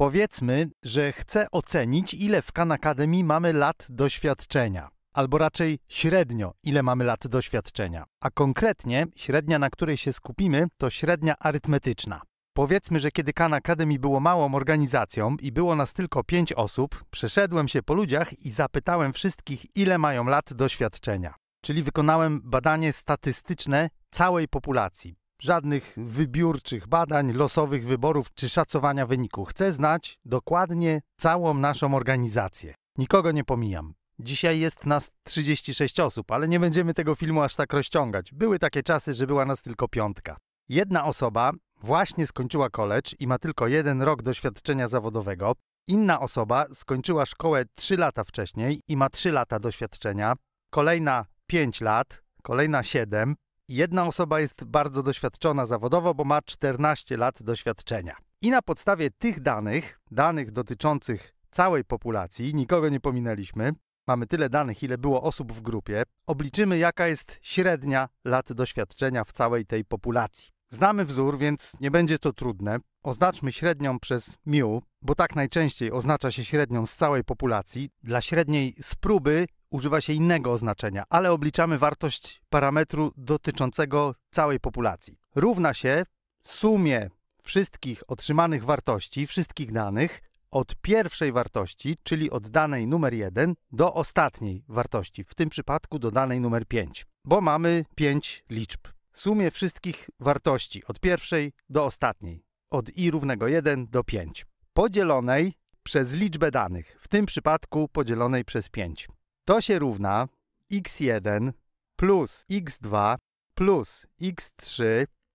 Powiedzmy, że chcę ocenić, ile w Khan Academy mamy lat doświadczenia. Albo raczej średnio, ile mamy lat doświadczenia. A konkretnie, średnia, na której się skupimy, to średnia arytmetyczna. Powiedzmy, że kiedy Khan Academy było małą organizacją i było nas tylko pięć osób, przeszedłem się po ludziach i zapytałem wszystkich, ile mają lat doświadczenia. Czyli wykonałem badanie statystyczne całej populacji, żadnych wybiórczych badań, losowych wyborów czy szacowania wyniku. Chcę znać dokładnie całą naszą organizację. Nikogo nie pomijam. Dzisiaj jest nas 36 osób, ale nie będziemy tego filmu aż tak rozciągać. Były takie czasy, że była nas tylko piątka. Jedna osoba właśnie skończyła college i ma tylko jeden rok doświadczenia zawodowego. Inna osoba skończyła szkołę 3 lata wcześniej i ma 3 lata doświadczenia. Kolejna 5 lat, kolejna 7, Jedna osoba jest bardzo doświadczona zawodowo, bo ma 14 lat doświadczenia. I na podstawie tych danych, danych dotyczących całej populacji, nikogo nie pominęliśmy, mamy tyle danych, ile było osób w grupie, obliczymy jaka jest średnia lat doświadczenia w całej tej populacji. Znamy wzór, więc nie będzie to trudne. Oznaczmy średnią przez mu, bo tak najczęściej oznacza się średnią z całej populacji. Dla średniej z próby używa się innego oznaczenia, ale obliczamy wartość parametru dotyczącego całej populacji. Równa się sumie wszystkich otrzymanych wartości, wszystkich danych od pierwszej wartości, czyli od danej numer 1 do ostatniej wartości, w tym przypadku do danej numer 5, bo mamy 5 liczb. Sumie wszystkich wartości od pierwszej do ostatniej, od i równego 1 do 5, podzielonej przez liczbę danych, w tym przypadku podzielonej przez 5. To się równa x1 plus x2 plus x3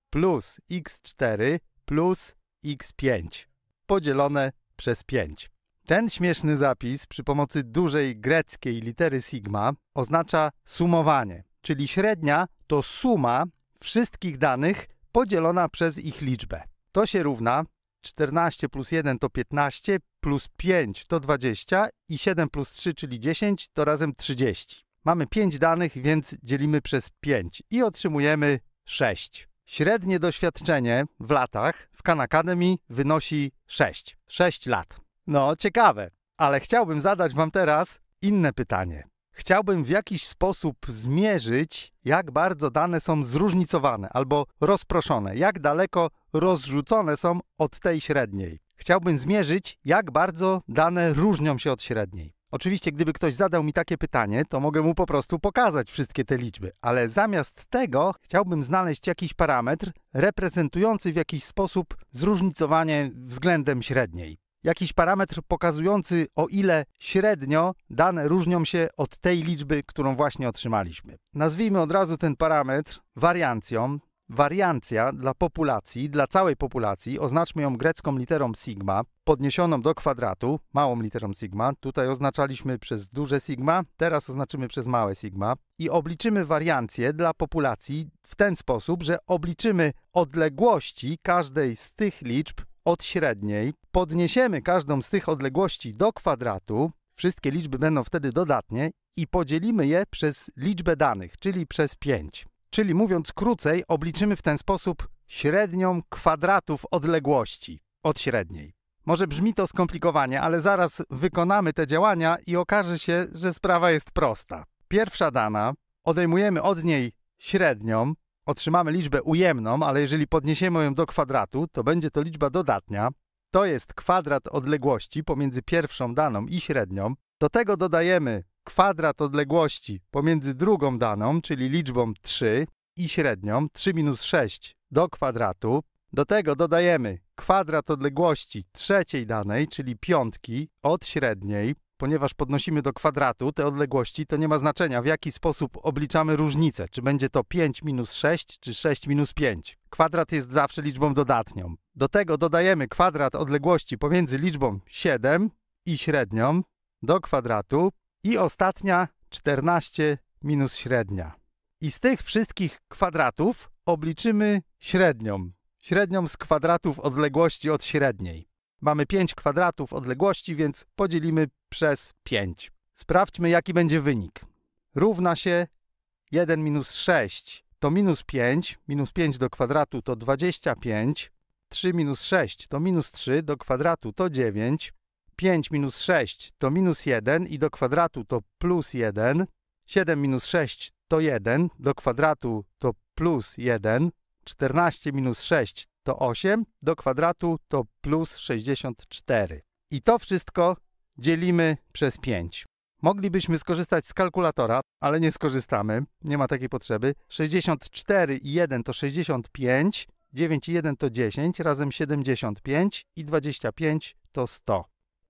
plus x4 plus x5 podzielone przez 5. Ten śmieszny zapis przy pomocy dużej greckiej litery sigma oznacza sumowanie, czyli średnia to suma wszystkich danych podzielona przez ich liczbę. To się równa 14 plus 1 to 15, plus 5 to 20 i 7 plus 3, czyli 10, to razem 30. Mamy 5 danych, więc dzielimy przez 5 i otrzymujemy 6. Średnie doświadczenie w latach w Khan Academy wynosi 6. 6 lat. No, ciekawe, ale chciałbym zadać Wam teraz inne pytanie chciałbym w jakiś sposób zmierzyć, jak bardzo dane są zróżnicowane albo rozproszone, jak daleko rozrzucone są od tej średniej. Chciałbym zmierzyć, jak bardzo dane różnią się od średniej. Oczywiście, gdyby ktoś zadał mi takie pytanie, to mogę mu po prostu pokazać wszystkie te liczby, ale zamiast tego chciałbym znaleźć jakiś parametr reprezentujący w jakiś sposób zróżnicowanie względem średniej jakiś parametr pokazujący, o ile średnio dane różnią się od tej liczby, którą właśnie otrzymaliśmy. Nazwijmy od razu ten parametr wariancją. Wariancja dla populacji, dla całej populacji, oznaczmy ją grecką literą sigma, podniesioną do kwadratu, małą literą sigma. Tutaj oznaczaliśmy przez duże sigma, teraz oznaczymy przez małe sigma. I obliczymy wariancję dla populacji w ten sposób, że obliczymy odległości każdej z tych liczb od średniej, podniesiemy każdą z tych odległości do kwadratu, wszystkie liczby będą wtedy dodatnie i podzielimy je przez liczbę danych, czyli przez 5. Czyli mówiąc krócej, obliczymy w ten sposób średnią kwadratów odległości od średniej. Może brzmi to skomplikowanie, ale zaraz wykonamy te działania i okaże się, że sprawa jest prosta. Pierwsza dana, odejmujemy od niej średnią, otrzymamy liczbę ujemną, ale jeżeli podniesiemy ją do kwadratu, to będzie to liczba dodatnia. To jest kwadrat odległości pomiędzy pierwszą daną i średnią. Do tego dodajemy kwadrat odległości pomiędzy drugą daną, czyli liczbą 3 i średnią 3 minus 6 do kwadratu. Do tego dodajemy kwadrat odległości trzeciej danej, czyli piątki od średniej ponieważ podnosimy do kwadratu te odległości, to nie ma znaczenia, w jaki sposób obliczamy różnicę, czy będzie to 5 minus 6, czy 6 minus 5. Kwadrat jest zawsze liczbą dodatnią. Do tego dodajemy kwadrat odległości pomiędzy liczbą 7 i średnią do kwadratu i ostatnia 14 minus średnia. I z tych wszystkich kwadratów obliczymy średnią. Średnią z kwadratów odległości od średniej. Mamy 5 kwadratów odległości, więc podzielimy przez 5. Sprawdźmy, jaki będzie wynik. Równa się 1 minus 6 to minus 5, minus 5 do kwadratu to 25, 3 minus 6 to minus 3, do kwadratu to 9, 5 minus 6 to minus 1 i do kwadratu to plus 1, 7 minus 6 to 1, do kwadratu to plus 1, 14 minus 6 to 8, do kwadratu to plus 64. I to wszystko dzielimy przez 5. Moglibyśmy skorzystać z kalkulatora, ale nie skorzystamy, nie ma takiej potrzeby. 64 i 1 to 65, 9 i 1 to 10, razem 75 i 25 to 100.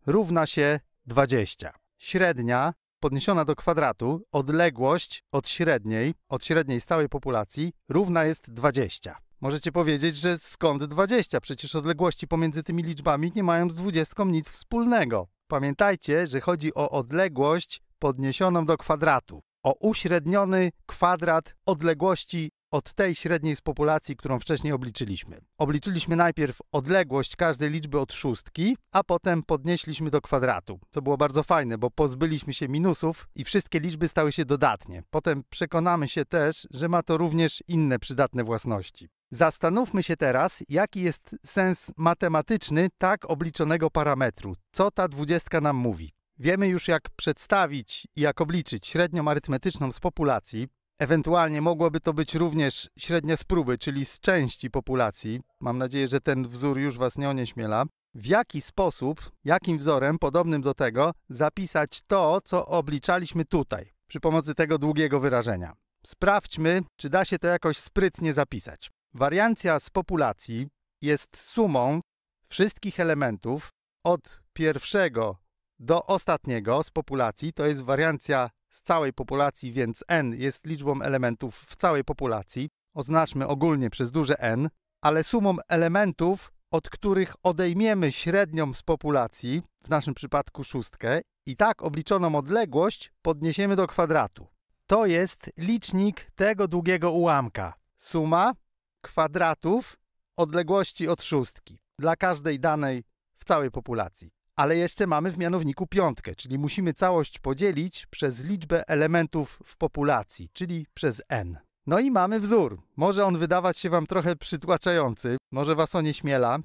Równa się 20. Średnia podniesiona do kwadratu, odległość od średniej, od średniej stałej populacji równa jest 20. Możecie powiedzieć, że skąd 20? Przecież odległości pomiędzy tymi liczbami nie mają z 20 nic wspólnego. Pamiętajcie, że chodzi o odległość podniesioną do kwadratu, o uśredniony kwadrat odległości od tej średniej z populacji, którą wcześniej obliczyliśmy. Obliczyliśmy najpierw odległość każdej liczby od szóstki, a potem podnieśliśmy do kwadratu, co było bardzo fajne, bo pozbyliśmy się minusów i wszystkie liczby stały się dodatnie. Potem przekonamy się też, że ma to również inne przydatne własności. Zastanówmy się teraz, jaki jest sens matematyczny tak obliczonego parametru. Co ta dwudziestka nam mówi? Wiemy już, jak przedstawić i jak obliczyć średnią arytmetyczną z populacji, Ewentualnie mogłoby to być również średnia spróby, czyli z części populacji. Mam nadzieję, że ten wzór już Was nie onieśmiela. W jaki sposób, jakim wzorem podobnym do tego zapisać to, co obliczaliśmy tutaj, przy pomocy tego długiego wyrażenia. Sprawdźmy, czy da się to jakoś sprytnie zapisać. Wariancja z populacji jest sumą wszystkich elementów od pierwszego do ostatniego z populacji, to jest wariancja z całej populacji, więc n jest liczbą elementów w całej populacji. Oznaczmy ogólnie przez duże n, ale sumą elementów, od których odejmiemy średnią z populacji, w naszym przypadku szóstkę, i tak obliczoną odległość podniesiemy do kwadratu. To jest licznik tego długiego ułamka. Suma kwadratów odległości od szóstki dla każdej danej w całej populacji ale jeszcze mamy w mianowniku piątkę, czyli musimy całość podzielić przez liczbę elementów w populacji, czyli przez n. No i mamy wzór. Może on wydawać się Wam trochę przytłaczający, może Was on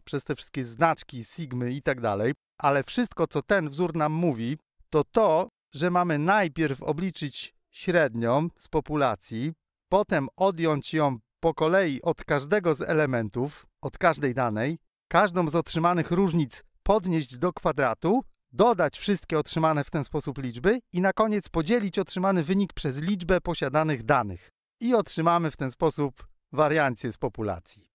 przez te wszystkie znaczki, sigmy i tak dalej, ale wszystko, co ten wzór nam mówi, to to, że mamy najpierw obliczyć średnią z populacji, potem odjąć ją po kolei od każdego z elementów, od każdej danej, każdą z otrzymanych różnic podnieść do kwadratu, dodać wszystkie otrzymane w ten sposób liczby i na koniec podzielić otrzymany wynik przez liczbę posiadanych danych. I otrzymamy w ten sposób wariancję z populacji.